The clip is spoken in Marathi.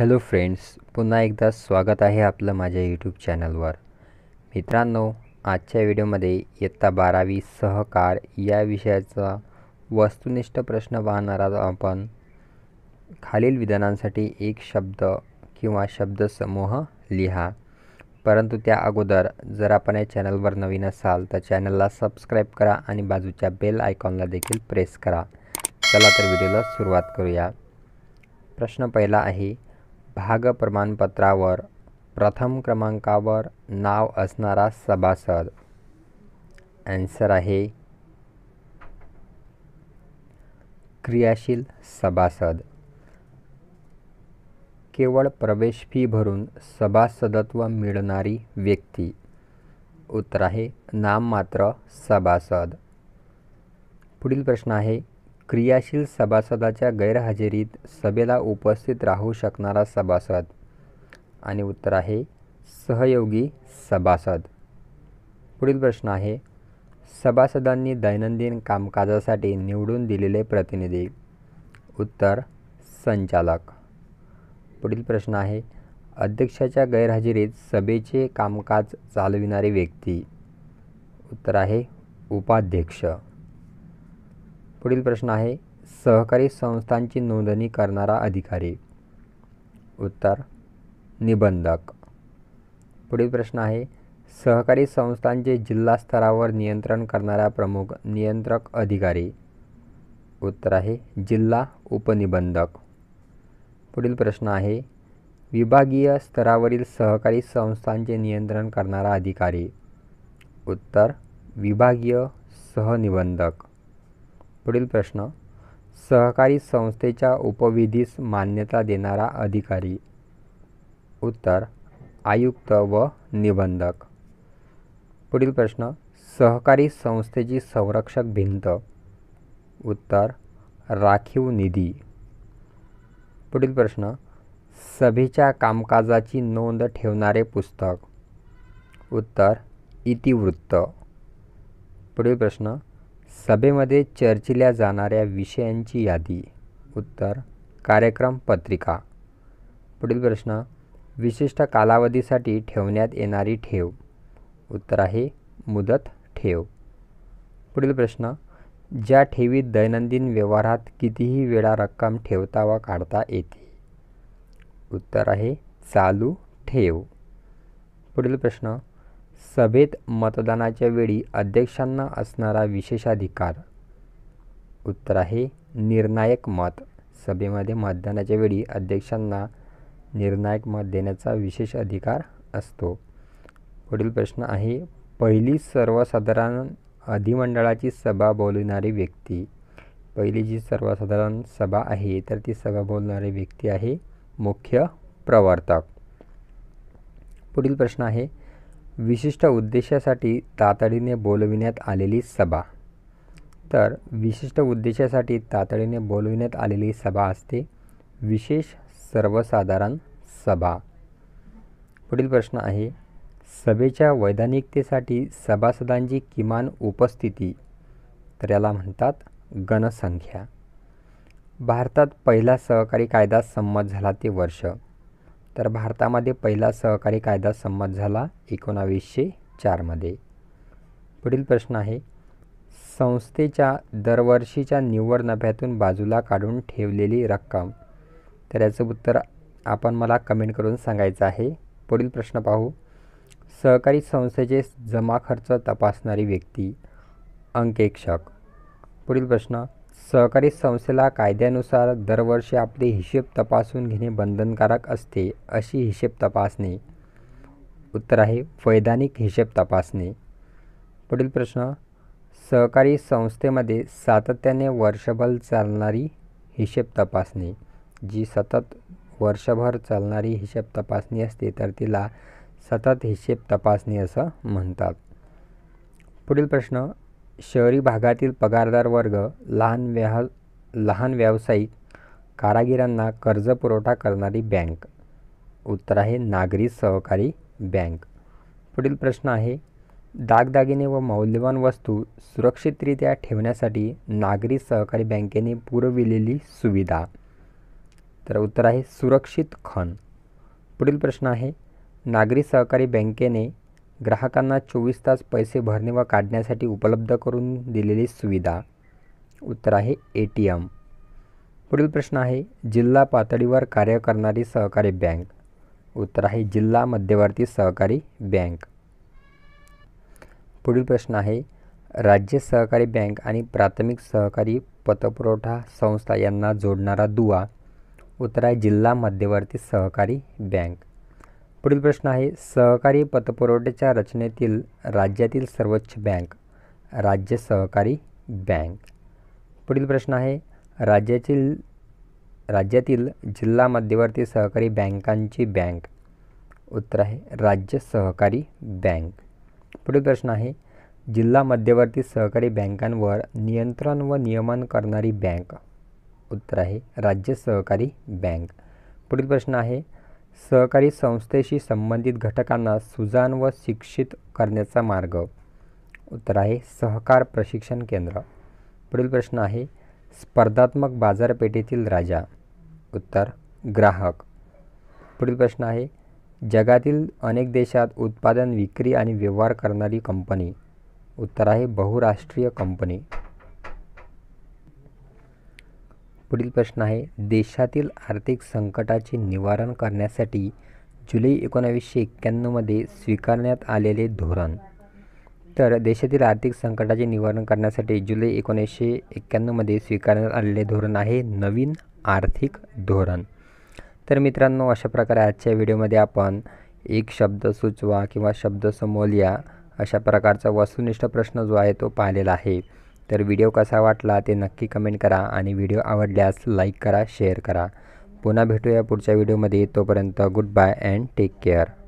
हॅलो फ्रेंड्स पुन्हा एकदा स्वागत आहे आपलं माझ्या यूट्यूब चॅनलवर मित्रांनो आजच्या व्हिडिओमध्ये इयत्ता बारावी सहकार या विषयाचा वस्तुनिष्ठ प्रश्न पाहणार आहोत आपण खालील विधानांसाठी एक शब्द किंवा शब्दसमूह लिहा परंतु त्या अगोदर जर आपण या चॅनलवर नवीन असाल तर चॅनलला सबस्क्राईब करा आणि बाजूच्या बेल आयकॉनला देखील प्रेस करा चला तर व्हिडिओला सुरुवात करूया प्रश्न पहिला आहे भाग प्रमाणपत्रावर प्रथम क्रमांकावर नाव असणारा सभासद ॲन्सर आहे क्रियाशील सभासद केवळ प्रवेश फी भरून सभासदत्व मिळणारी व्यक्ती उत्तर आहे नाममात्र सभासद पुढील प्रश्न आहे क्रियाशील सभासदाच्या गैरहजेरीत सभेला उपस्थित राहू शकणारा सभासद आणि उत्तर आहे सहयोगी सभासद पुढील प्रश्न आहे सभासदांनी दैनंदिन कामकाजासाठी निवडून दिलेले प्रतिनिधी उत्तर संचालक पुढील प्रश्न आहे अध्यक्षाच्या गैरहजेरीत सभेचे कामकाज चालविणारी व्यक्ती उत्तर आहे उपाध्यक्ष पुढील प्रश्न आहे सहकारी संस्थांची नोंदणी करणारा अधिकारी उत्तर निबंधक पुढील प्रश्न आहे सहकारी संस्थांचे जिल्हा स्तरावर नियंत्रण करणारा प्रमुख नियंत्रक अधिकारी उत्तर आहे जिल्हा उपनिबंधक पुढील प्रश्न आहे विभागीय स्तरावरील सहकारी संस्थांचे नियंत्रण करणारा अधिकारी उत्तर विभागीय सहनिबंधक पुढील प्रश्न सहकारी संस्थेच्या उपविधीस मान्यता देणारा अधिकारी उत्तर आयुक्त व निबंधक पुढील प्रश्न सहकारी संस्थेची संरक्षक भिंत उत्तर राखीव निधी पुढील प्रश्न सभेच्या कामकाजाची नोंद ठेवणारे पुस्तक उत्तर इतिवृत्त पुढील प्रश्न सभेमध्ये चर्चिल्या जाणाऱ्या विषयांची यादी उत्तर कार्यक्रम पत्रिका पुढील प्रश्न विशिष्ट कालावधीसाठी ठेवण्यात येणारी ठेव उत्तर आहे मुदत ठेव पुढील प्रश्न ज्या ठेवीत दैनंदिन व्यवहारात कितीही वेळा रक्कम ठेवता व काढता येते उत्तर आहे चालू ठेव पुढील प्रश्न सभेत मतदानाच्या वेळी अध्यक्षांना असणारा विशेषाधिकार उत्तर आहे निर्णायक मत सभेमध्ये मतदानाच्या वेळी अध्यक्षांना निर्णायक मत देण्याचा विशेष अधिकार असतो पुढील प्रश्न आहे पहिली सर्वसाधारण अधिमंडळाची सभा बोलविणारी व्यक्ती पहिली जी सर्वसाधारण सभा आहे तर ती सभा बोलणारी व्यक्ती आहे मुख्य प्रवर्तक पुढील प्रश्न आहे विशिष्ट उद्देशासाठी तातडीने बोलविण्यात आलेली सभा तर विशिष्ट उद्देशासाठी तातडीने बोलविण्यात आलेली सभा असते विशेष सर्वसाधारण सभा पुढील प्रश्न आहे सभेच्या वैधानिकतेसाठी सभासदांची किमान उपस्थिती तर याला म्हणतात गणसंख्या भारतात पहिला सहकारी कायदा संमत झाला ते वर्ष तर भारतामध्ये पहिला सहकारी कायदा संमत झाला एकोणावीसशे चारमध्ये पुढील प्रश्न आहे संस्थेच्या दरवर्षीच्या निव्वळ नफ्यातून बाजूला काढून ठेवलेली रक्कम तर याचं उत्तर आपण मला कमेंट करून सांगायचं आहे पुढील प्रश्न पाहू सहकारी संस्थेचे जमा खर्च तपासणारी व्यक्ती अंकेक्षक पुढील प्रश्न सहकारी संस्थेला कायद्यानुसार दरवर्षी आपले हिशेब तपासून घेणे बंधनकारक असते अशी हिशेब तपासणी उत्तर आहे वैधानिक हिशेब तपासणी पुढील प्रश्न सहकारी संस्थेमध्ये सातत्याने वर्षभर चालणारी हिशेब तपासणी जी सतत वर्षभर चालणारी हिशेब तपासणी असते तर तिला सतत हिशेब तपासणी असं म्हणतात पुढील प्रश्न शहरी भागातील पगारदार वर्ग, लहान व्या लहान व्यावसायिक, कारागिरांना कर्ज पुरवठा करणारी बँक. उत्तर आहे नागरी सहकारी बँक. पुढील प्रश्न आहे दागदागिने व मौल्यवान वस्तू सुरक्षितरित्या ठेवण्यासाठी नागरी सहकारी बँकेने पुरविलेली सुविधा. तर उत्तर आहे सुरक्षित खण. पुढील प्रश्न आहे नागरी सहकारी बँकेने ग्राहकांना चोवीस तास पैसे भरणे व काढण्यासाठी उपलब्ध करून दिलेली सुविधा उत्तर आहे ए टी एम पुढील प्रश्न आहे जिल्हा पातळीवर कार्य करणारी सहकारी बँक उत्तर आहे जिल्हा मध्यवर्ती सहकारी बँक पुढील प्रश्न आहे राज्य सहकारी बँक आणि प्राथमिक सहकारी पतपुरवठा संस्था यांना जोडणारा दुवा उत्तर आहे जिल्हा मध्यवर्ती सहकारी बँक पुढील प्रश्न आहे सहकारी पतपुरवठ्याच्या रचनेतील राज्यातील सर्वोच्च बँक राज्य सहकारी बँक पुढील प्रश्न आहे राज्यातील राज्यातील जिल्हा मध्यवर्ती सहकारी बँकांची बँक उत्तर आहे राज्य सहकारी बँक पुढील प्रश्न आहे जिल्हा मध्यवर्ती सहकारी बँकांवर नियंत्रण व नियमन करणारी बँक उत्तर आहे राज्य सहकारी बँक पुढील प्रश्न आहे सहकारी संस्थेशी संबंधित घटकांना सुजाण व शिक्षित करण्याचा मार्ग उत्तर आहे सहकार प्रशिक्षण केंद्र पुढील प्रश्न आहे स्पर्धात्मक बाजारपेठेतील राजा उत्तर ग्राहक पुढील प्रश्न आहे जगातील अनेक देशात उत्पादन विक्री आणि व्यवहार करणारी कंपनी उत्तर आहे बहुराष्ट्रीय कंपनी पुढील प्रश्न आहे देशातील आर्थिक संकटाचे निवारण करण्यासाठी जुलै एकोणावीसशे एक्क्याण्णवमध्ये स्वीकारण्यात आलेले धोरण तर देशातील आर्थिक संकटाचे निवारण करण्यासाठी जुलै एकोणीसशे एक्क्याण्णवमध्ये स्वीकारण्यात आलेले धोरण आहे नवीन आर्थिक धोरण तर मित्रांनो अशा प्रकारे आजच्या व्हिडिओमध्ये आपण एक शब्द सुचवा किंवा शब्द समोल या अशा प्रकारचा वस्तुनिष्ठ प्रश्न जो आहे तो पाहिलेला आहे तर व्हिडिओ कसा वाटला ते नक्की कमेंट करा आणि व्हिडिओ आवडल्यास लाईक करा शेअर करा पुन्हा भेटूया पुढच्या व्हिडिओमध्ये तोपर्यंत good bye and take care